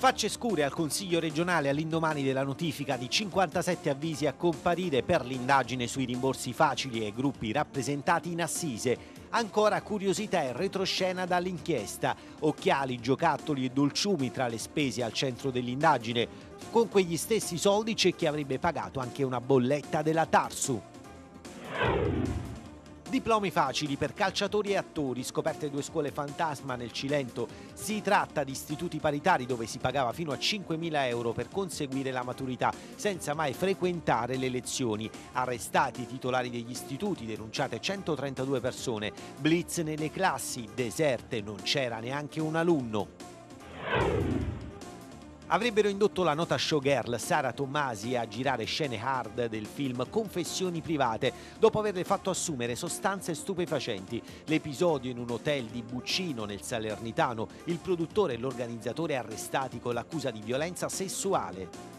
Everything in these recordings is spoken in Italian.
Facce scure al Consiglio regionale all'indomani della notifica di 57 avvisi a comparire per l'indagine sui rimborsi facili ai gruppi rappresentati in assise. Ancora curiosità e retroscena dall'inchiesta. Occhiali, giocattoli e dolciumi tra le spese al centro dell'indagine. Con quegli stessi soldi c'è chi avrebbe pagato anche una bolletta della Tarsu. Diplomi facili per calciatori e attori, scoperte due scuole fantasma nel Cilento. Si tratta di istituti paritari dove si pagava fino a 5.000 euro per conseguire la maturità, senza mai frequentare le lezioni. Arrestati i titolari degli istituti, denunciate 132 persone. Blitz nelle classi, deserte, non c'era neanche un alunno avrebbero indotto la nota showgirl Sara Tommasi a girare scene hard del film Confessioni private dopo averle fatto assumere sostanze stupefacenti. L'episodio in un hotel di Buccino nel Salernitano, il produttore e l'organizzatore arrestati con l'accusa di violenza sessuale.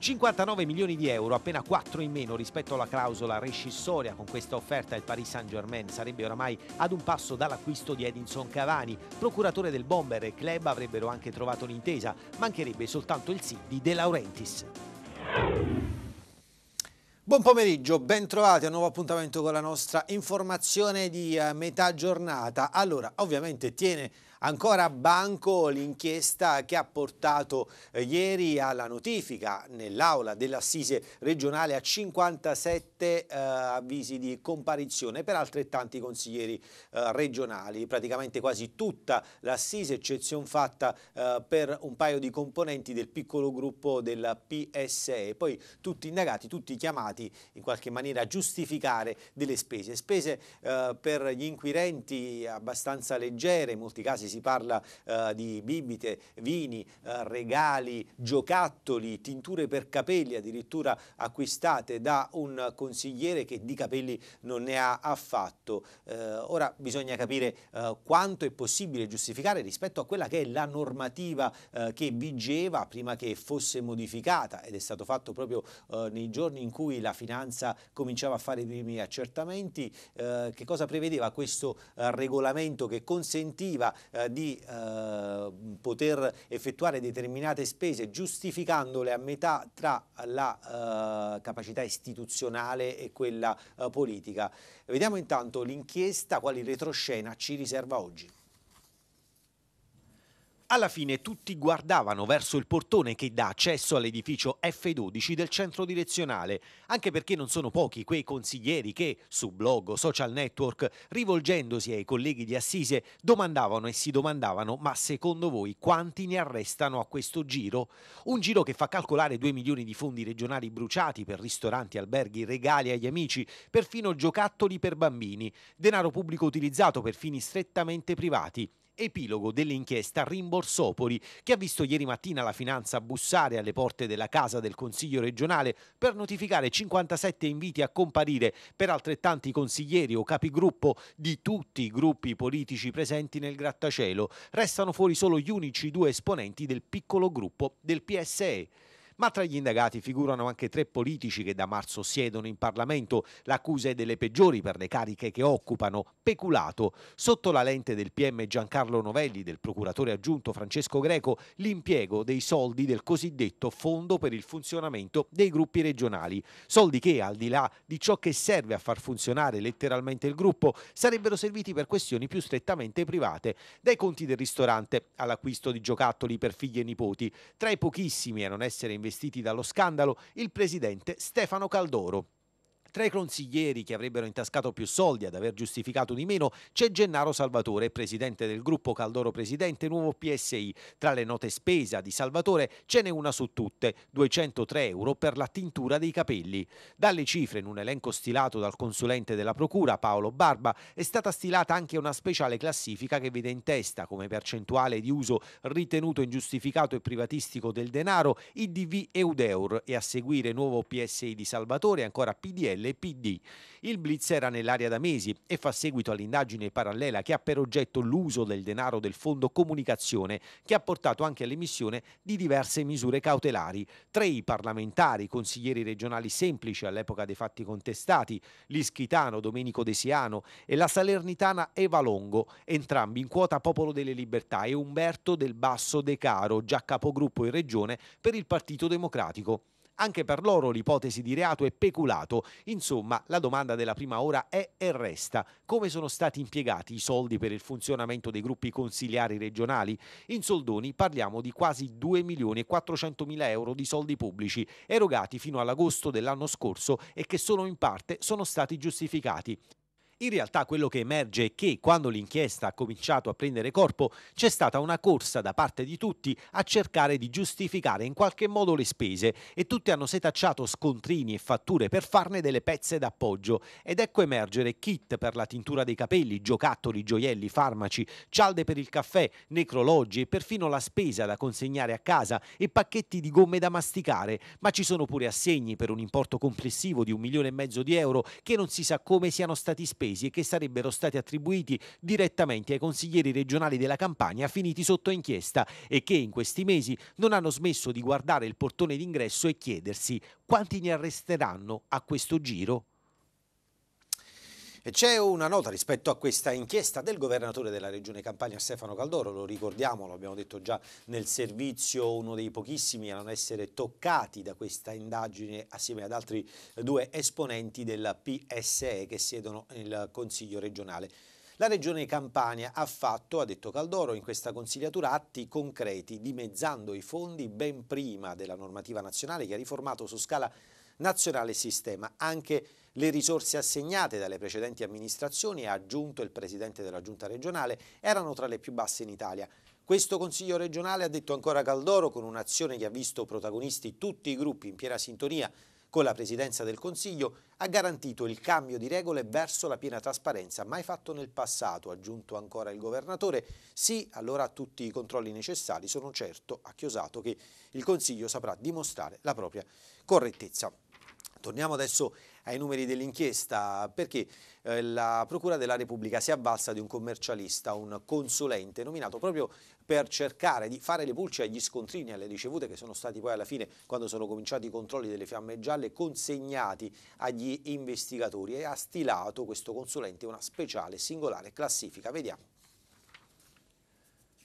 59 milioni di euro, appena 4 in meno rispetto alla clausola rescissoria. Con questa offerta il Paris Saint-Germain sarebbe oramai ad un passo dall'acquisto di Edinson Cavani. Procuratore del bomber e club avrebbero anche trovato un'intesa. Mancherebbe soltanto il sì di De Laurentiis. Buon pomeriggio, bentrovati a un nuovo appuntamento con la nostra informazione di eh, metà giornata. Allora, ovviamente tiene Ancora a banco l'inchiesta che ha portato eh, ieri alla notifica nell'aula dell'assise regionale a 57 eh, avvisi di comparizione per altrettanti consiglieri eh, regionali. Praticamente quasi tutta l'assise, eccezione fatta eh, per un paio di componenti del piccolo gruppo della PSE. Poi tutti indagati, tutti chiamati in qualche maniera a giustificare delle spese. Spese eh, per gli inquirenti abbastanza leggere, in molti casi si parla eh, di bibite, vini, eh, regali, giocattoli, tinture per capelli addirittura acquistate da un consigliere che di capelli non ne ha affatto. Eh, ora bisogna capire eh, quanto è possibile giustificare rispetto a quella che è la normativa eh, che vigeva prima che fosse modificata ed è stato fatto proprio eh, nei giorni in cui la finanza cominciava a fare i primi accertamenti. che cosa prevedeva questo regolamento che consentiva eh, di eh, poter effettuare determinate spese giustificandole a metà tra la eh, capacità istituzionale e quella politica. Vediamo intanto l'inchiesta, quali retroscena ci riserva oggi. Alla fine tutti guardavano verso il portone che dà accesso all'edificio F12 del centro direzionale, anche perché non sono pochi quei consiglieri che, su blog o social network, rivolgendosi ai colleghi di Assise, domandavano e si domandavano ma secondo voi quanti ne arrestano a questo giro? Un giro che fa calcolare 2 milioni di fondi regionali bruciati per ristoranti, alberghi, regali agli amici, perfino giocattoli per bambini, denaro pubblico utilizzato per fini strettamente privati epilogo dell'inchiesta Rimborsopoli, che ha visto ieri mattina la finanza bussare alle porte della casa del Consiglio regionale per notificare 57 inviti a comparire per altrettanti consiglieri o capigruppo di tutti i gruppi politici presenti nel grattacielo. Restano fuori solo gli unici due esponenti del piccolo gruppo del PSE ma tra gli indagati figurano anche tre politici che da marzo siedono in Parlamento. L'accusa è delle peggiori per le cariche che occupano, peculato. Sotto la lente del PM Giancarlo Novelli, del procuratore aggiunto Francesco Greco, l'impiego dei soldi del cosiddetto fondo per il funzionamento dei gruppi regionali. Soldi che, al di là di ciò che serve a far funzionare letteralmente il gruppo, sarebbero serviti per questioni più strettamente private, dai conti del ristorante all'acquisto di giocattoli per figli e nipoti, tra i pochissimi a non essere invece investiti dallo scandalo il presidente Stefano Caldoro. Tra i consiglieri che avrebbero intascato più soldi ad aver giustificato di meno c'è Gennaro Salvatore, presidente del gruppo Caldoro Presidente Nuovo PSI. Tra le note spesa di Salvatore ce n'è una su tutte, 203 euro per la tintura dei capelli. Dalle cifre, in un elenco stilato dal consulente della Procura Paolo Barba, è stata stilata anche una speciale classifica che vede in testa come percentuale di uso ritenuto ingiustificato e privatistico del denaro IDV Eudeur e a seguire Nuovo PSI di Salvatore ancora PDL PD. Il blitz era nell'area da mesi e fa seguito all'indagine parallela che ha per oggetto l'uso del denaro del Fondo Comunicazione, che ha portato anche all'emissione di diverse misure cautelari. Tre i parlamentari, consiglieri regionali semplici all'epoca dei fatti contestati, l'Ischitano Domenico Desiano e la Salernitana Eva Longo, entrambi in quota Popolo delle Libertà e Umberto del Basso De Caro, già capogruppo in regione per il Partito Democratico. Anche per loro l'ipotesi di reato è peculato. Insomma, la domanda della prima ora è e resta come sono stati impiegati i soldi per il funzionamento dei gruppi consiliari regionali. In soldoni parliamo di quasi 2 milioni e 400 mila euro di soldi pubblici erogati fino all'agosto dell'anno scorso e che solo in parte sono stati giustificati. In realtà quello che emerge è che quando l'inchiesta ha cominciato a prendere corpo c'è stata una corsa da parte di tutti a cercare di giustificare in qualche modo le spese e tutti hanno setacciato scontrini e fatture per farne delle pezze d'appoggio ed ecco emergere kit per la tintura dei capelli, giocattoli, gioielli, farmaci, cialde per il caffè, necrologi e perfino la spesa da consegnare a casa e pacchetti di gomme da masticare, ma ci sono pure assegni per un importo complessivo di un milione e mezzo di euro che non si sa come siano stati spesi offesi e che sarebbero stati attribuiti direttamente ai consiglieri regionali della Campania finiti sotto inchiesta e che in questi mesi non hanno smesso di guardare il portone d'ingresso e chiedersi quanti ne arresteranno a questo giro? C'è una nota rispetto a questa inchiesta del governatore della regione Campania Stefano Caldoro, lo ricordiamo, lo abbiamo detto già nel servizio, uno dei pochissimi a non essere toccati da questa indagine assieme ad altri due esponenti della PSE che siedono nel Consiglio regionale. La Regione Campania ha fatto, ha detto Caldoro, in questa consigliatura atti concreti, dimezzando i fondi ben prima della normativa nazionale che ha riformato su scala nazionale il sistema. Anche le risorse assegnate dalle precedenti amministrazioni, ha aggiunto il presidente della giunta regionale, erano tra le più basse in Italia. Questo Consiglio regionale, ha detto ancora Caldoro, con un'azione che ha visto protagonisti tutti i gruppi in piena sintonia con la presidenza del Consiglio, ha garantito il cambio di regole verso la piena trasparenza mai fatto nel passato, ha aggiunto ancora il governatore. Sì, allora tutti i controlli necessari sono certo, ha chiosato, che il Consiglio saprà dimostrare la propria correttezza. Torniamo adesso ai numeri dell'inchiesta perché eh, la Procura della Repubblica si è avvalsa di un commercialista, un consulente nominato proprio per cercare di fare le pulce agli scontrini, alle ricevute che sono stati poi alla fine, quando sono cominciati i controlli delle fiamme gialle, consegnati agli investigatori e ha stilato questo consulente una speciale singolare classifica. Vediamo.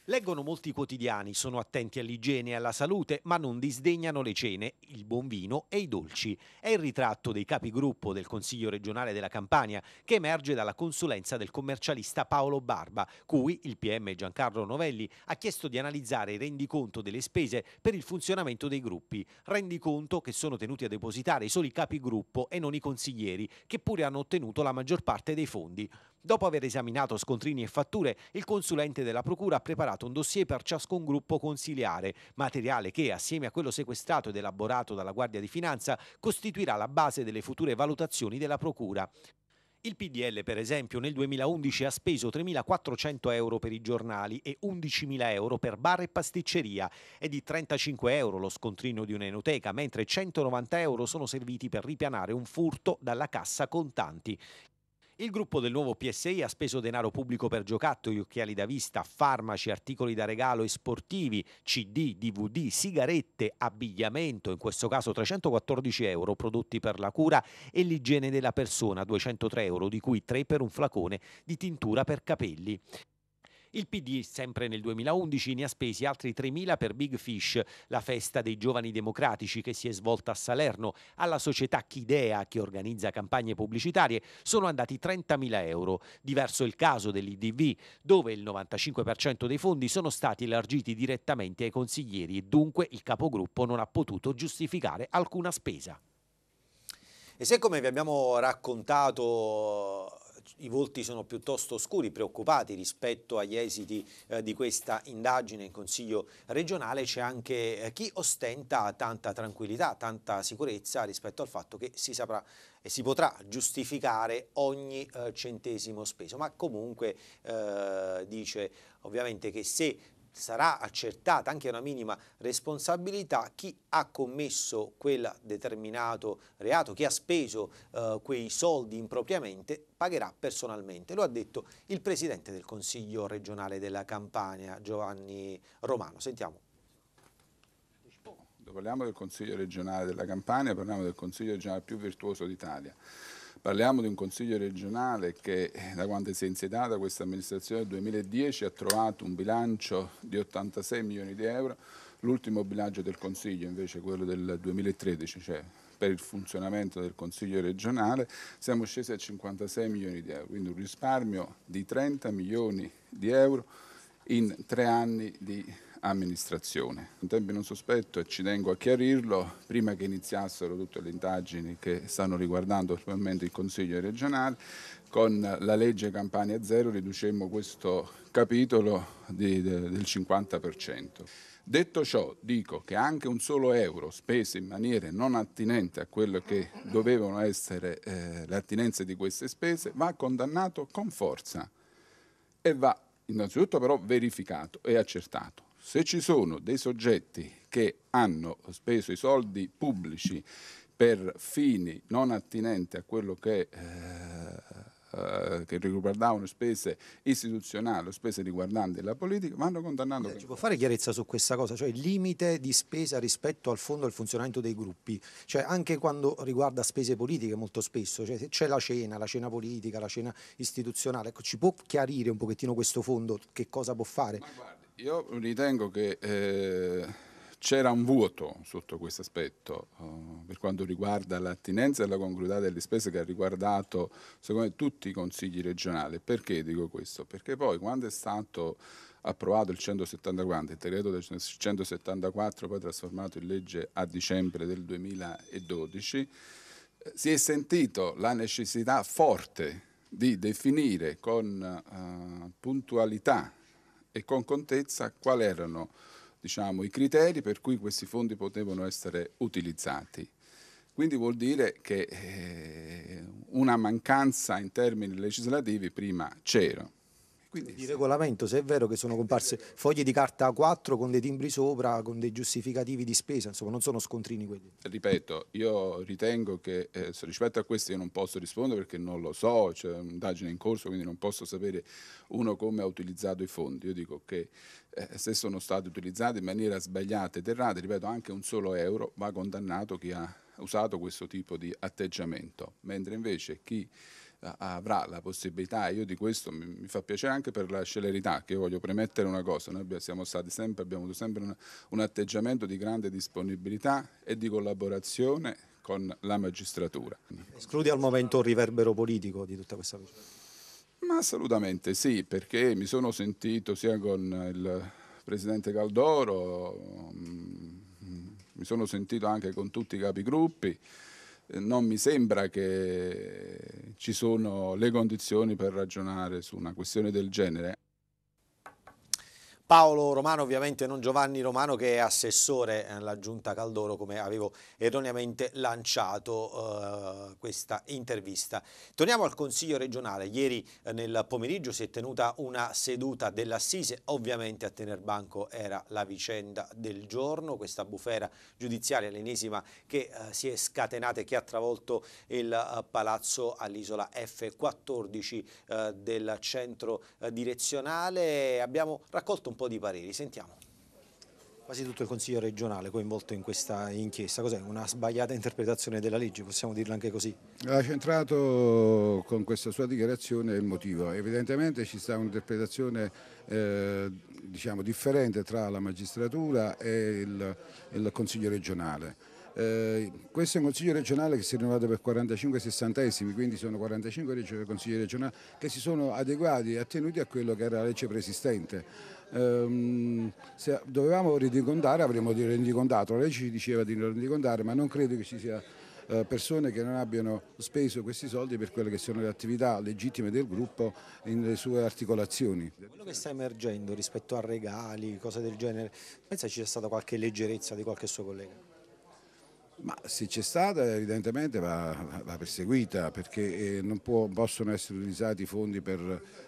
Leggono molti quotidiani, sono attenti all'igiene e alla salute, ma non disdegnano le cene, il buon vino e i dolci. È il ritratto dei capigruppo del Consiglio regionale della Campania che emerge dalla consulenza del commercialista Paolo Barba, cui il PM Giancarlo Novelli ha chiesto di analizzare il rendiconto delle spese per il funzionamento dei gruppi, rendiconto che sono tenuti a depositare solo i capigruppo e non i consiglieri, che pure hanno ottenuto la maggior parte dei fondi. Dopo aver esaminato scontrini e fatture, il consulente della Procura ha preparato un dossier per ciascun gruppo consiliare, materiale che, assieme a quello sequestrato ed elaborato dalla Guardia di Finanza, costituirà la base delle future valutazioni della Procura. Il PDL, per esempio, nel 2011 ha speso 3.400 euro per i giornali e 11.000 euro per bar e pasticceria. È di 35 euro lo scontrino di un'enoteca, mentre 190 euro sono serviti per ripianare un furto dalla cassa contanti. Il gruppo del nuovo PSI ha speso denaro pubblico per giocattoli, occhiali da vista, farmaci, articoli da regalo e sportivi, CD, DVD, sigarette, abbigliamento, in questo caso 314 euro, prodotti per la cura e l'igiene della persona, 203 euro, di cui 3 per un flacone di tintura per capelli. Il PD, sempre nel 2011, ne ha spesi altri 3.000 per Big Fish, la festa dei giovani democratici che si è svolta a Salerno, alla società Chidea che organizza campagne pubblicitarie, sono andati 30.000 euro. Diverso il caso dell'IDV, dove il 95% dei fondi sono stati elargiti direttamente ai consiglieri e dunque il capogruppo non ha potuto giustificare alcuna spesa. E se come vi abbiamo raccontato i volti sono piuttosto scuri, preoccupati rispetto agli esiti eh, di questa indagine in Consiglio regionale, c'è anche eh, chi ostenta tanta tranquillità, tanta sicurezza rispetto al fatto che si saprà e si potrà giustificare ogni eh, centesimo speso, ma comunque dice ovviamente che se sarà accertata anche una minima responsabilità chi ha commesso quel determinato reato, chi ha speso eh, quei soldi impropriamente pagherà personalmente. Lo ha detto il Presidente del Consiglio regionale della Campania, Giovanni Romano. Sentiamo. Parliamo del Consiglio regionale della Campania, parliamo del Consiglio regionale più virtuoso d'Italia. Parliamo di un Consiglio regionale che eh, da quando si è insediata questa amministrazione nel 2010 ha trovato un bilancio di 86 milioni di euro, l'ultimo bilancio del Consiglio invece quello del 2013, cioè per il funzionamento del Consiglio regionale, siamo scesi a 56 milioni di euro, quindi un risparmio di 30 milioni di euro in tre anni di amministrazione. In tempi non sospetto, e ci tengo a chiarirlo, prima che iniziassero tutte le indagini che stanno riguardando attualmente il Consiglio regionale, con la legge Campania Zero riducemmo questo capitolo di, de, del 50%. Detto ciò, dico che anche un solo euro speso in maniera non attinente a quello che dovevano essere eh, le attinenze di queste spese va condannato con forza e va innanzitutto però verificato e accertato. Se ci sono dei soggetti che hanno speso i soldi pubblici per fini non attinenti a quello che... Eh, eh che riguardavano spese istituzionali, o spese riguardanti la politica, vanno condannando. Ci può fare chiarezza su questa cosa, cioè il limite di spesa rispetto al fondo del funzionamento dei gruppi, cioè anche quando riguarda spese politiche molto spesso, cioè se c'è la cena, la cena politica, la cena istituzionale, ecco, ci può chiarire un pochettino questo fondo che cosa può fare? Ma guarda, io ritengo che eh, c'era un vuoto sotto questo aspetto eh, per quanto riguarda l'attinenza e la congruità delle spese che ha riguardato secondo me tutti i consigli regionali. Perché dico questo? Perché poi quando è stato approvato il 174, il decreto del 174 poi trasformato in legge a dicembre del 2012, eh, si è sentito la necessità forte di definire con eh, puntualità e con contezza quali erano diciamo, i criteri per cui questi fondi potevano essere utilizzati. Quindi vuol dire che eh, una mancanza in termini legislativi prima c'era. Quindi, di regolamento, se è vero che sono comparse foglie di carta A4 con dei timbri sopra, con dei giustificativi di spesa, insomma non sono scontrini quelli. Ripeto, io ritengo che eh, rispetto a questo io non posso rispondere perché non lo so, c'è un'indagine in corso, quindi non posso sapere uno come ha utilizzato i fondi. Io dico che eh, se sono stati utilizzati in maniera sbagliata ed errata, ripeto, anche un solo euro va condannato chi ha usato questo tipo di atteggiamento, mentre invece chi avrà la possibilità, io di questo mi, mi, fa piacere anche per la celerità, che io voglio premettere una cosa, noi abbiamo, sempre, abbiamo avuto sempre un, un atteggiamento di grande disponibilità e di collaborazione con la magistratura. Escludi al momento il riverbero politico di tutta questa vicenda? Ma assolutamente sì, perché mi sono sentito sia con il presidente Caldoro, mm, mm, mi sono sentito anche con tutti i capigruppi. Eh, non mi sembra che ci sono le condizioni per ragionare su una questione del genere. Paolo Romano, ovviamente non Giovanni Romano che è assessore alla eh, Giunta Caldoro come avevo erroneamente lanciato eh, questa intervista. Torniamo al Consiglio regionale, ieri eh, nel pomeriggio si è tenuta una seduta dell'Assise, ovviamente a tener banco era la vicenda del giorno, questa bufera giudiziaria, l'ennesima che eh, si è scatenata e che ha travolto il eh, palazzo all'isola F14 eh, del centro direzionale. Abbiamo raccolto un un po' di pareri, sentiamo. Quasi tutto il Consiglio regionale coinvolto in questa inchiesta, cos'è? Una sbagliata interpretazione della legge, possiamo dirla anche così? Ha centrato con questa sua dichiarazione il motivo. Evidentemente ci sta un'interpretazione eh, diciamo, differente tra la magistratura e il, il Consiglio regionale. Eh, questo è un consiglio regionale che si è rinnovato per 45 sessantesimi, quindi sono 45 consigli regionali che si sono adeguati e attenuti a quello che era la legge preesistente ehm, se dovevamo rendicontare avremmo rendicontato, lei ci diceva di non rendicontare, ma non credo che ci sia eh, persone che non abbiano speso questi soldi per quelle che sono le attività legittime del gruppo nelle sue articolazioni. Quello che sta emergendo rispetto a regali, cose del genere, pensa ci sia stata qualche leggerezza di qualche suo collega? Ma se c'è stata evidentemente va, va perseguita perché eh, non può, possono essere utilizzati i fondi per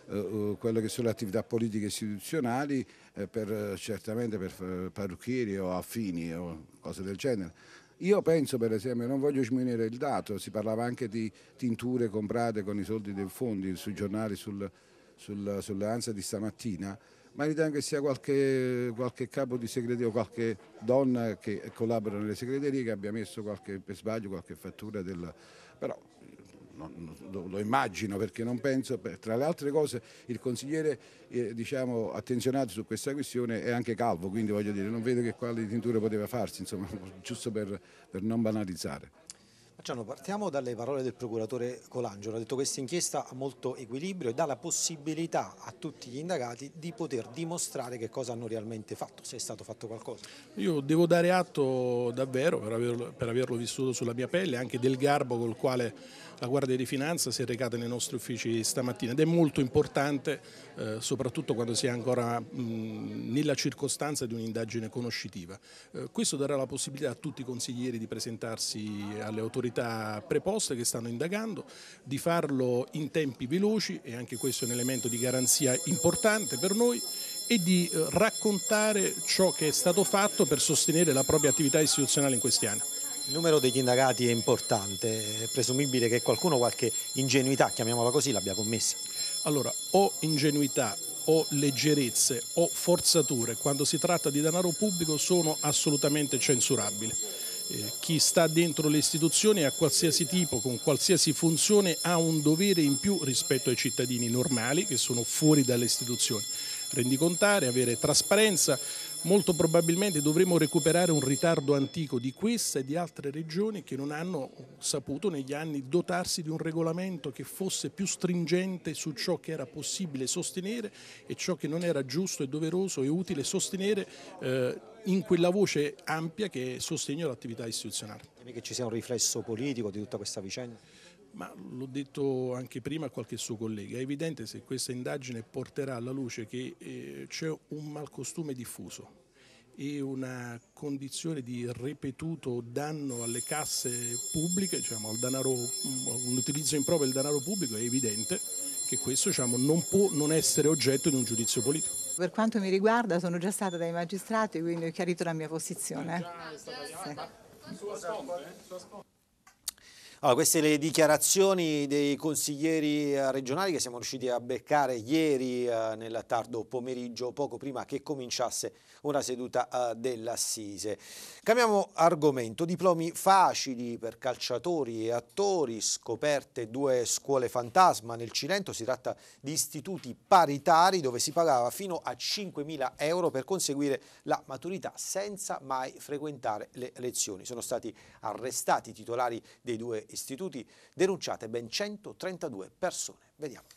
eh, eh quelle che sono le attività politiche istituzionali, eh, per, eh, certamente per parrucchieri o affini o cose del genere. Io penso per esempio, non voglio sminuire il dato, si parlava anche di tinture comprate con i soldi dei fondi sui giornali, sul, sul, sulle di stamattina, ma ritengo che sia qualche, qualche capo di segreteria o qualche donna che collabora nelle segreterie che abbia messo qualche, per sbaglio qualche fattura del... Però, non, lo, lo, immagino perché non penso, tra le altre cose il consigliere eh, diciamo, attenzionato su questa questione è anche calvo, quindi voglio dire non vedo che quale tintura poteva farsi, insomma, giusto per, per non banalizzare. Gianno, partiamo dalle parole del procuratore Colangelo. Ha detto che questa inchiesta ha molto equilibrio e dà la possibilità a tutti gli indagati di poter dimostrare che cosa hanno realmente fatto, se è stato fatto qualcosa. Io devo dare atto davvero, per averlo, per averlo vissuto sulla mia pelle, anche del garbo col quale la Guardia di Finanza si è recata nei nostri uffici stamattina ed è molto importante eh, soprattutto quando si è ancora mh, nella circostanza di un'indagine conoscitiva. Eh, questo darà la possibilità a tutti i consiglieri di presentarsi alle autorità preposte che stanno indagando, di farlo in tempi veloci e anche questo è un elemento di garanzia importante per noi e di eh, raccontare ciò che è stato fatto per sostenere la propria attività istituzionale in questi anni. Il numero degli indagati è importante, è presumibile che qualcuno qualche ingenuità, chiamiamola così, l'abbia commessa. Allora, o ingenuità o leggerezze o forzature quando si tratta di denaro pubblico sono assolutamente censurabili. Eh, chi sta dentro le istituzioni a qualsiasi tipo, con qualsiasi funzione, ha un dovere in più rispetto ai cittadini normali che sono fuori dalle istituzioni rendicontare, avere trasparenza. Molto probabilmente dovremo recuperare un ritardo antico di questa e di altre regioni che non hanno saputo negli anni dotarsi di un regolamento che fosse più stringente su ciò che era possibile sostenere e ciò che non era giusto e doveroso e utile sostenere eh, in quella voce ampia che è sostegno all'attività istituzionale. Temi che ci sia un riflesso politico di tutta questa vicenda? ma l'ho detto anche prima a qualche suo collega, è evidente se questa indagine porterà alla luce che eh, c'è un malcostume diffuso e una condizione di ripetuto danno alle casse pubbliche, diciamo, al danaro, un mm, utilizzo improprio del denaro pubblico, è evidente che questo diciamo, non può non essere oggetto di un giudizio politico. Per quanto mi riguarda sono già stata dai magistrati, quindi ho chiarito la mia posizione. Allora, queste le dichiarazioni dei consiglieri eh, regionali che siamo riusciti a beccare ieri eh, nel tardo pomeriggio, poco prima che cominciasse una seduta eh, dell'Assise. Cambiamo argomento, diplomi facili per calciatori e attori, scoperte due scuole fantasma nel Cilento, si tratta di istituti paritari dove si pagava fino a 5.000 euro per conseguire la maturità senza mai frequentare le lezioni. Sono stati arrestati i titolari dei due istituti, denunciate ben 132 persone. Vediamo.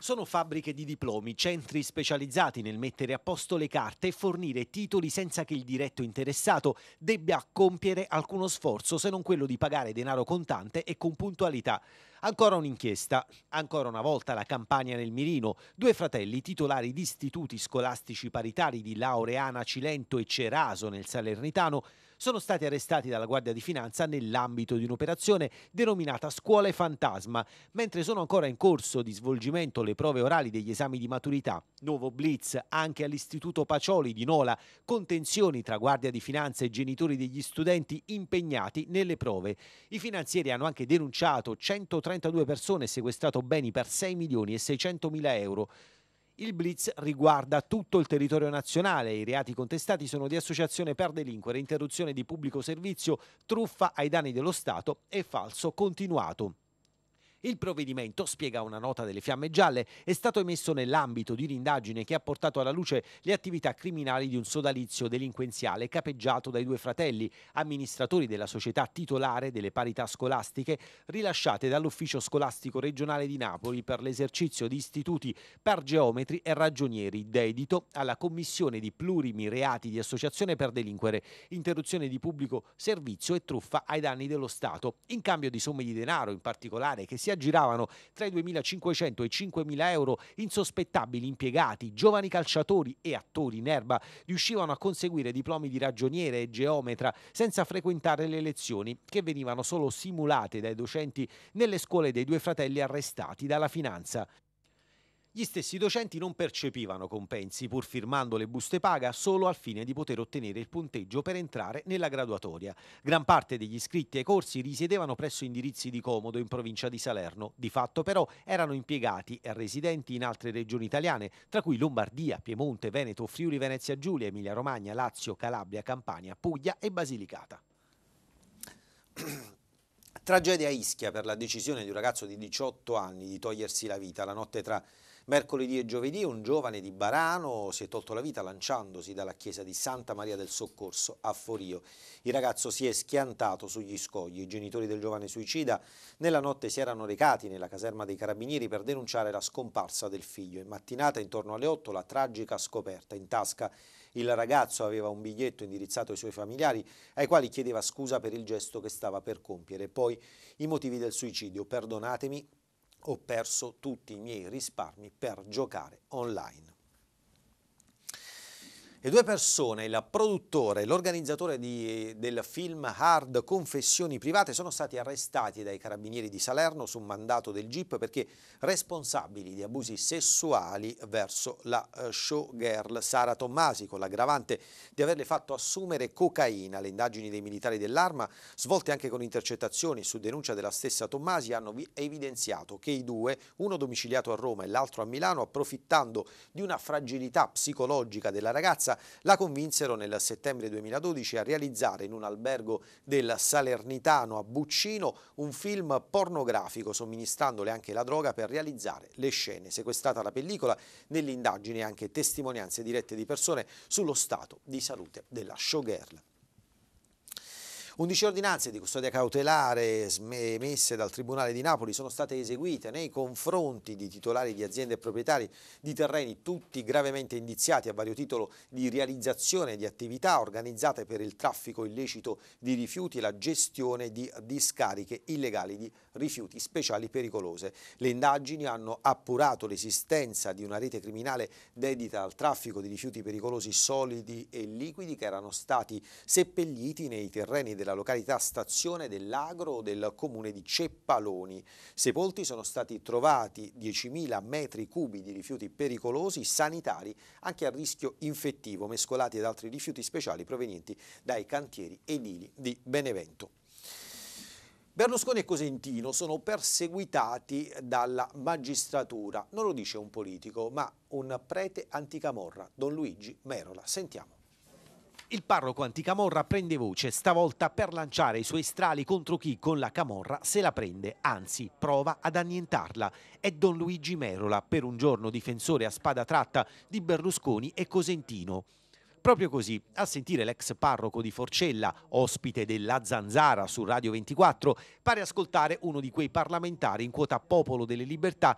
Sono fabbriche di diplomi, centri specializzati nel mettere a posto le carte e fornire titoli senza che il diretto interessato debba compiere alcuno sforzo se non quello di pagare denaro contante e con puntualità. Ancora un'inchiesta. Ancora una volta la campagna nel mirino. Due fratelli titolari di istituti scolastici paritari di Laureana, Cilento e Ceraso nel Salernitano sono stati arrestati dalla Guardia di Finanza nell'ambito di un'operazione denominata Scuole Fantasma, mentre sono ancora in corso di svolgimento le prove orali degli esami di maturità. Nuovo blitz anche all'Istituto Pacioli di Nola, contenzioni tra Guardia di Finanza e genitori degli studenti impegnati nelle prove. I finanzieri hanno anche denunciato 130 32 persone e sequestrato beni per 6 milioni e 600 mila euro. Il blitz riguarda tutto il territorio nazionale. I reati contestati sono di associazione per delinquere, interruzione di pubblico servizio, truffa ai danni dello Stato e falso continuato. Il provvedimento, spiega una nota delle Fiamme Gialle, è stato emesso nell'ambito di un'indagine che ha portato alla luce le attività criminali di un sodalizio delinquenziale capeggiato dai due fratelli, amministratori della società titolare delle parità scolastiche rilasciate dall'Ufficio Scolastico Regionale di Napoli per l'esercizio di istituti per geometri e ragionieri, dedito alla commissione di plurimi reati di associazione per delinquere, interruzione di pubblico servizio e truffa ai danni dello Stato, in cambio di somme di denaro in particolare che si si aggiravano tra i 2.500 e i 5.000 euro insospettabili impiegati, giovani calciatori e attori in erba riuscivano a conseguire diplomi di ragioniere e geometra senza frequentare le lezioni che venivano solo simulate dai docenti nelle scuole dei due fratelli arrestati dalla finanza. Gli stessi docenti non percepivano compensi, pur firmando le buste paga solo al fine di poter ottenere il punteggio per entrare nella graduatoria. Gran parte degli iscritti ai corsi risiedevano presso indirizzi di comodo in provincia di Salerno. Di fatto però erano impiegati e residenti in altre regioni italiane, tra cui Lombardia, Piemonte, Veneto, Friuli Venezia Giulia, Emilia Romagna, Lazio, Calabria, Campania, Puglia e Basilicata. Tragedia a Ischia per la decisione di un ragazzo di 18 anni di togliersi la vita la notte tra Mercoledì e giovedì un giovane di Barano si è tolto la vita lanciandosi dalla chiesa di Santa Maria del Soccorso a Forio. Il ragazzo si è schiantato sugli scogli. I genitori del giovane suicida nella notte si erano recati nella caserma dei carabinieri per denunciare la scomparsa del figlio. In mattinata intorno alle 8 la tragica scoperta in tasca il ragazzo aveva un biglietto indirizzato ai suoi familiari ai quali chiedeva scusa per il gesto che stava per compiere. Poi i motivi del suicidio. Perdonatemi, ho perso tutti i miei risparmi per giocare online. Le due persone, il produttore e l'organizzatore del film Hard Confessioni Private, sono stati arrestati dai carabinieri di Salerno su mandato del GIP perché responsabili di abusi sessuali verso la eh, showgirl Sara Tommasi, con l'aggravante di averle fatto assumere cocaina. Le indagini dei militari dell'arma, svolte anche con intercettazioni su denuncia della stessa Tommasi, hanno evidenziato che i due, uno domiciliato a Roma e l'altro a Milano, approfittando di una fragilità psicologica della ragazza, la convinsero nel settembre 2012 a realizzare in un albergo del Salernitano a Buccino un film pornografico somministrandole anche la droga per realizzare le scene. Sequestrata la pellicola nell'indagine anche testimonianze dirette di persone sullo stato di salute della showgirl. 11 ordinanze di custodia cautelare emesse dal Tribunale di Napoli sono state eseguite nei confronti di titolari di aziende e proprietari di terreni tutti gravemente indiziati a vario titolo di realizzazione di attività organizzate per il traffico illecito di rifiuti e la gestione di discariche illegali di rifiuti speciali pericolose. Le indagini hanno appurato l'esistenza di una rete criminale dedita al traffico di rifiuti pericolosi solidi e liquidi che erano stati seppelliti nei terreni della della località Stazione dell'Agro del comune di Ceppaloni. Sepolti sono stati trovati 10.000 metri cubi di rifiuti pericolosi sanitari anche a rischio infettivo mescolati ad altri rifiuti speciali provenienti dai cantieri edili di Benevento. Berlusconi e Cosentino sono perseguitati dalla magistratura, non lo dice un politico, ma un prete anticamorra, Don Luigi Merola. Sentiamo. Il parroco anticamorra prende voce stavolta per lanciare i suoi strali contro chi con la camorra se la prende, anzi prova ad annientarla. È Don Luigi Merola, per un giorno difensore a spada tratta di Berlusconi e Cosentino. Proprio così, a sentire l'ex parroco di Forcella, ospite della Zanzara su Radio 24, pare ascoltare uno di quei parlamentari in quota popolo delle libertà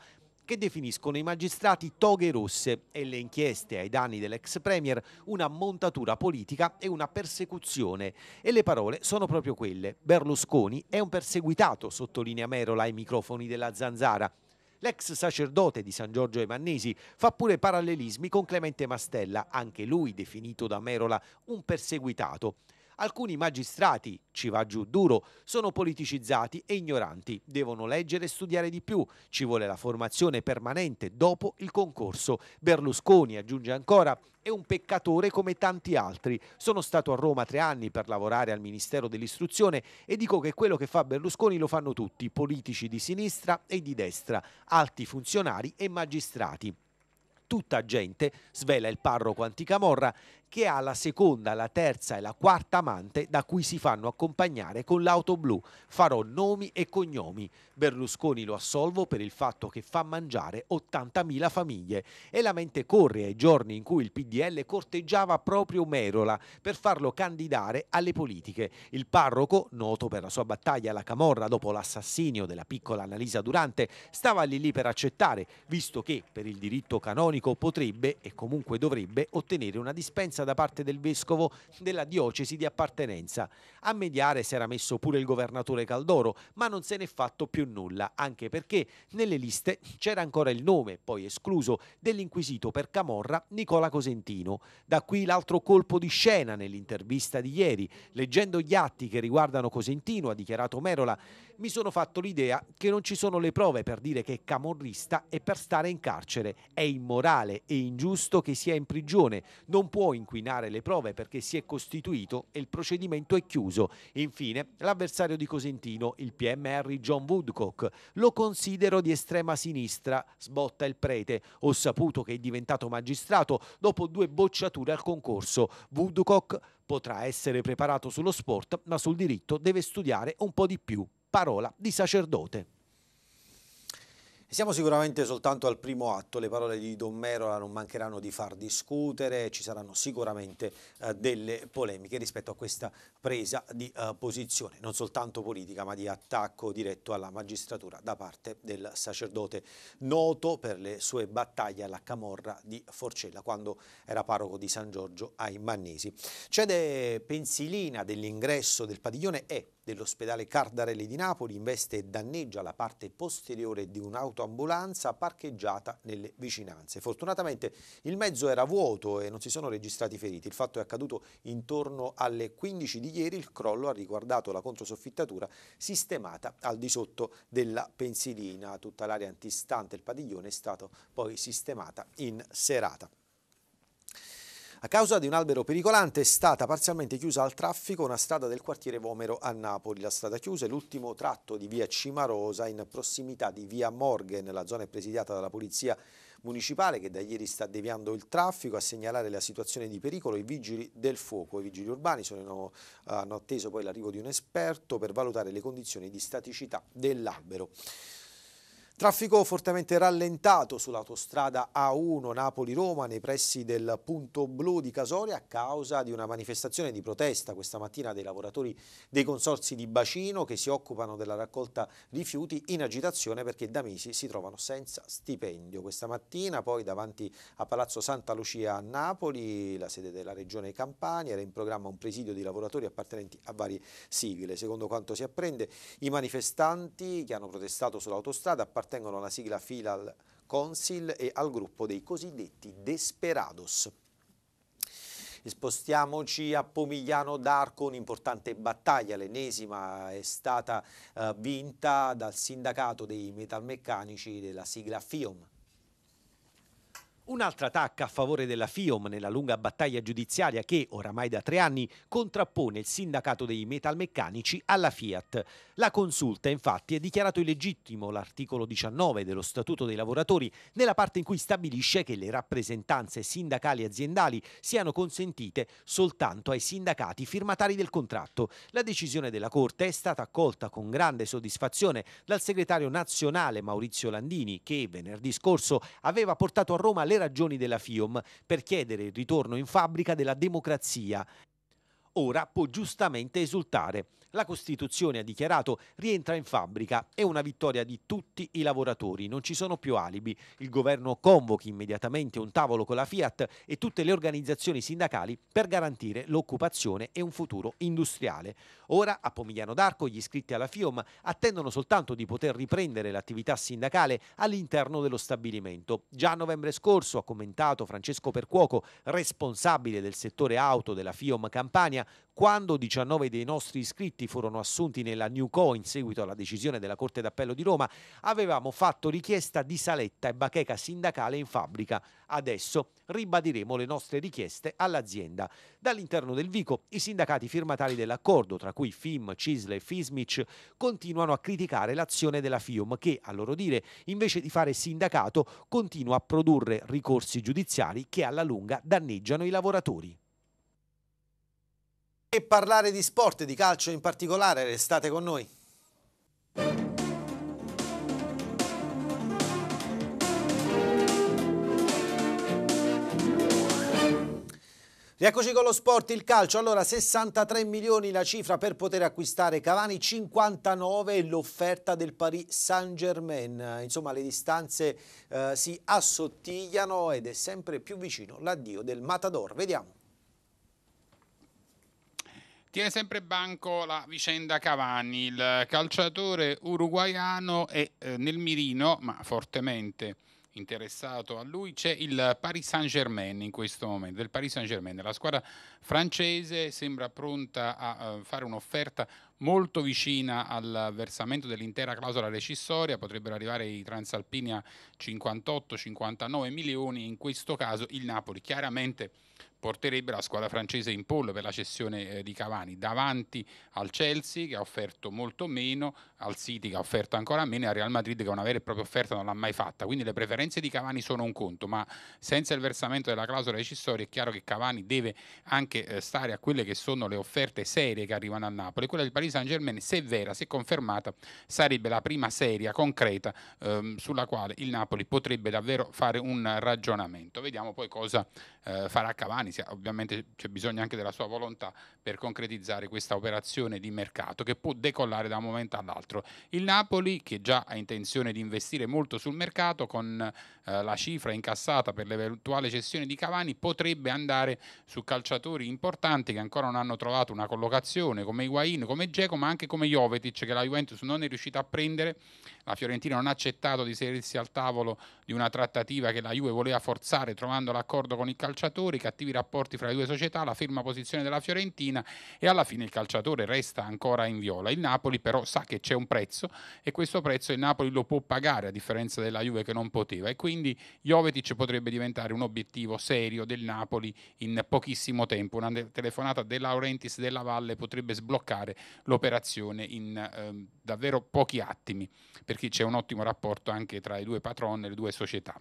che definiscono i magistrati toghe rosse e le inchieste ai danni dell'ex premier una montatura politica e una persecuzione. E le parole sono proprio quelle. Berlusconi è un perseguitato, sottolinea Merola ai microfoni della Zanzara. L'ex sacerdote di San Giorgio ai fa pure parallelismi con Clemente Mastella, anche lui definito da Merola un perseguitato. Alcuni magistrati, ci va giù duro, sono politicizzati e ignoranti, devono leggere e studiare di più, ci vuole la formazione permanente dopo il concorso. Berlusconi, aggiunge ancora, è un peccatore come tanti altri. Sono stato a Roma tre anni per lavorare al Ministero dell'Istruzione e dico che quello che fa Berlusconi lo fanno tutti, politici di sinistra e di destra, alti funzionari e magistrati tutta gente, svela il parroco anticamorra, che ha la seconda, la terza e la quarta amante da cui si fanno accompagnare con l'auto blu. Farò nomi e cognomi. Berlusconi lo assolvo per il fatto che fa mangiare 80.000 famiglie e la mente corre ai giorni in cui il PDL corteggiava proprio Merola per farlo candidare alle politiche. Il parroco, noto per la sua battaglia alla Camorra dopo l'assassinio della piccola Annalisa Durante, stava lì lì per accettare, visto che per il diritto canonico potrebbe e comunque dovrebbe ottenere una dispensa presenza da parte del vescovo della diocesi di appartenenza. A mediare si era messo pure il governatore Caldoro, ma non se n'è fatto più nulla, anche perché nelle liste c'era ancora il nome, poi escluso, dell'inquisito per Camorra Nicola Cosentino. Da qui l'altro colpo di scena nell'intervista di ieri. Leggendo gli atti che riguardano Cosentino, ha dichiarato Merola, mi sono fatto l'idea che non ci sono le prove per dire che è camorrista e per stare in carcere. È immorale e ingiusto che sia in prigione. Non può inquinare le prove perché si è costituito e il procedimento è chiuso. Infine, l'avversario di Cosentino, il PMR John Woodcock, lo considero di estrema sinistra, sbotta il prete. Ho saputo che è diventato magistrato dopo due bocciature al concorso. Woodcock potrà essere preparato sullo sport, ma sul diritto deve studiare un po' di più parola di sacerdote. Siamo sicuramente soltanto al primo atto, le parole di Don Merola non mancheranno di far discutere, ci saranno sicuramente eh, delle polemiche rispetto a questa presa di eh, posizione, non soltanto politica ma di attacco diretto alla magistratura da parte del sacerdote noto per le sue battaglie alla Camorra di Forcella quando era parroco di San Giorgio ai Mannesi. Cede Pensilina dell'ingresso del padiglione E dell'ospedale Cardarelli di Napoli investe e danneggia la parte posteriore di un'autoambulanza parcheggiata nelle vicinanze. Fortunatamente il mezzo era vuoto e non si sono registrati feriti. Il fatto è accaduto intorno alle 15 di ieri. Il crollo ha riguardato la controsoffittatura sistemata al di sotto della pensilina. Tutta l'area antistante il padiglione è stato poi sistemata in serata. A causa di un albero pericolante è stata parzialmente chiusa al traffico una strada del quartiere Vomero a Napoli. La strada chiusa è l'ultimo tratto di via Cimarosa in prossimità di via Morgen. La zona è presidiata dalla polizia municipale che da ieri sta deviando il traffico a segnalare la situazione di pericolo i vigili del fuoco. I vigili urbani sono, hanno atteso poi l'arrivo di un esperto per valutare le condizioni di staticità dell'albero. Traffico fortemente rallentato sull'autostrada A1 Napoli-Roma nei pressi del punto blu di Casoria a causa di una manifestazione di protesta questa mattina dei lavoratori dei consorsi di bacino che si occupano della raccolta rifiuti in agitazione perché da mesi si trovano senza stipendio. Questa mattina poi davanti a Palazzo Santa Lucia a Napoli, la sede della regione Campania, era in programma un presidio di lavoratori appartenenti a varie sigle. Secondo quanto si apprende i manifestanti che hanno protestato sull'autostrada appartenenti appartengono alla sigla Filal Consil e al gruppo dei cosiddetti Desperados. E spostiamoci a Pomigliano d'Arco, un'importante battaglia, l'ennesima è stata eh, vinta dal sindacato dei metalmeccanici della sigla FIOM. Un'altra attacca a favore della FIOM nella lunga battaglia giudiziaria che, oramai da tre anni, contrappone il sindacato dei metalmeccanici alla Fiat. La consulta, infatti, ha dichiarato illegittimo l'articolo 19 dello Statuto dei lavoratori nella parte in cui stabilisce che le rappresentanze sindacali e aziendali siano consentite soltanto ai sindacati firmatari del contratto. La decisione della Corte è stata accolta con grande soddisfazione dal segretario nazionale Maurizio Landini, che venerdì scorso aveva portato a Roma le ragioni della FIOM per chiedere il ritorno in fabbrica della democrazia. Ora può giustamente esultare. La Costituzione, ha dichiarato, rientra in fabbrica. È una vittoria di tutti i lavoratori. Non ci sono più alibi. Il governo convochi immediatamente un tavolo con la Fiat e tutte le organizzazioni sindacali per garantire l'occupazione e un futuro industriale. Ora, a Pomigliano d'Arco, gli iscritti alla FIOM attendono soltanto di poter riprendere l'attività sindacale all'interno dello stabilimento. Già a novembre scorso, ha commentato Francesco Percuoco, responsabile del settore auto della FIOM Campania, quando 19 dei nostri iscritti furono assunti nella Newco in seguito alla decisione della Corte d'Appello di Roma, avevamo fatto richiesta di saletta e bacheca sindacale in fabbrica. Adesso ribadiremo le nostre richieste all'azienda. Dall'interno del Vico i sindacati firmatari dell'accordo, tra cui FIM, CISL e FISMIC, continuano a criticare l'azione della FIUM che, a loro dire, invece di fare sindacato, continua a produrre ricorsi giudiziari che alla lunga danneggiano i lavoratori. E parlare di sport, di calcio in particolare, restate con noi. Rieccoci con lo sport, il calcio, allora 63 milioni la cifra per poter acquistare Cavani, 59 l'offerta del Paris Saint Germain, insomma le distanze eh, si assottigliano ed è sempre più vicino l'addio del Matador, vediamo. Tiene sempre banco la vicenda Cavani, il calciatore uruguaiano è eh, nel mirino, ma fortemente interessato a lui c'è il Paris Saint-Germain in questo momento, del Paris Saint-Germain. La squadra francese sembra pronta a eh, fare un'offerta molto vicina al versamento dell'intera clausola recissoria, potrebbero arrivare i transalpini a 58-59 milioni, in questo caso il Napoli chiaramente porterebbe la squadra francese in pole per la cessione eh, di Cavani davanti al Chelsea che ha offerto molto meno, al City che ha offerto ancora meno e al Real Madrid che una vera e propria offerta non l'ha mai fatta, quindi le preferenze di Cavani sono un conto, ma senza il versamento della clausola decisoria è chiaro che Cavani deve anche eh, stare a quelle che sono le offerte serie che arrivano a Napoli, quella del Paris Saint Germain se vera, se confermata sarebbe la prima seria concreta ehm, sulla quale il Napoli potrebbe davvero fare un ragionamento, vediamo poi cosa eh, farà Cavani, sia, ovviamente c'è bisogno anche della sua volontà per concretizzare questa operazione di mercato che può decollare da un momento all'altro. Il Napoli che già ha intenzione di investire molto sul mercato con eh, la cifra incassata per l'eventuale cessione di Cavani potrebbe andare su calciatori importanti che ancora non hanno trovato una collocazione come Higuain, come Geco ma anche come Jovetic che la Juventus non è riuscita a prendere, la Fiorentina non ha accettato di sedersi al tavolo di una trattativa che la Juve voleva forzare trovando l'accordo con il calciatore calciatori, cattivi rapporti fra le due società, la ferma posizione della Fiorentina e alla fine il calciatore resta ancora in viola. Il Napoli però sa che c'è un prezzo e questo prezzo il Napoli lo può pagare a differenza della Juve che non poteva e quindi Jovetic potrebbe diventare un obiettivo serio del Napoli in pochissimo tempo. Una telefonata De Laurentiis della Valle potrebbe sbloccare l'operazione in eh, davvero pochi attimi perché c'è un ottimo rapporto anche tra i due patroni e le due società.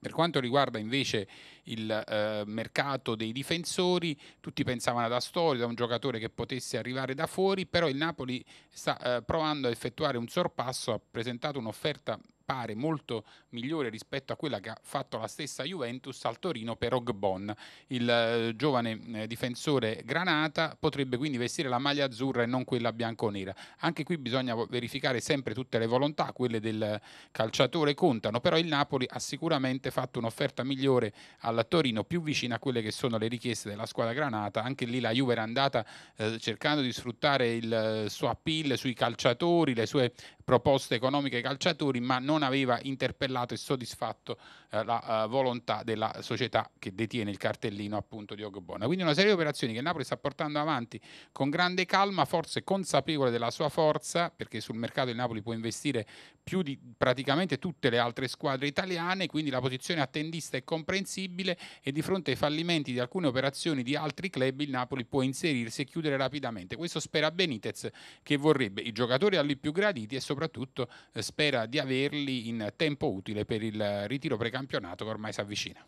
Per quanto riguarda invece il eh, mercato dei difensori, tutti pensavano ad storia, da un giocatore che potesse arrivare da fuori, però il Napoli sta eh, provando a effettuare un sorpasso, ha presentato un'offerta pare molto migliore rispetto a quella che ha fatto la stessa Juventus al Torino per Ogbon. Il eh, giovane eh, difensore Granata potrebbe quindi vestire la maglia azzurra e non quella bianconera. Anche qui bisogna verificare sempre tutte le volontà, quelle del calciatore contano, però il Napoli ha sicuramente fatto un'offerta migliore al Torino, più vicina a quelle che sono le richieste della squadra Granata. Anche lì la Juve era andata eh, cercando di sfruttare il suo appeal sui calciatori, le sue proposte economiche ai calciatori, ma non non aveva interpellato e soddisfatto eh, la eh, volontà della società che detiene il cartellino appunto di Ogbonna. Quindi una serie di operazioni che Napoli sta portando avanti con grande calma, forse consapevole della sua forza, perché sul mercato il Napoli può investire più di praticamente tutte le altre squadre italiane, quindi la posizione attendista è comprensibile e di fronte ai fallimenti di alcune operazioni di altri club il Napoli può inserirsi e chiudere rapidamente. Questo spera Benitez che vorrebbe i giocatori a lui più graditi e soprattutto eh, spera di averli metterli in tempo utile per il ritiro precampionato che ormai si avvicina.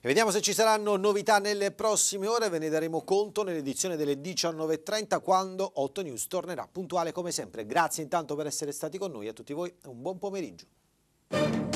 E vediamo se ci saranno novità nelle prossime ore, ve ne daremo conto nell'edizione delle 19.30 quando 8 News tornerà puntuale come sempre. Grazie intanto per essere stati con noi, a tutti voi un buon pomeriggio.